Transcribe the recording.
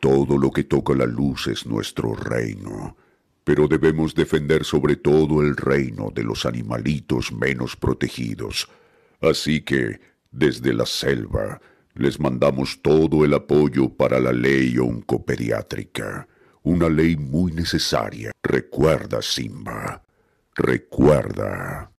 Todo lo que toca la luz es nuestro reino, pero debemos defender sobre todo el reino de los animalitos menos protegidos. Así que, desde la selva, les mandamos todo el apoyo para la ley oncopediátrica, una ley muy necesaria. Recuerda, Simba, recuerda.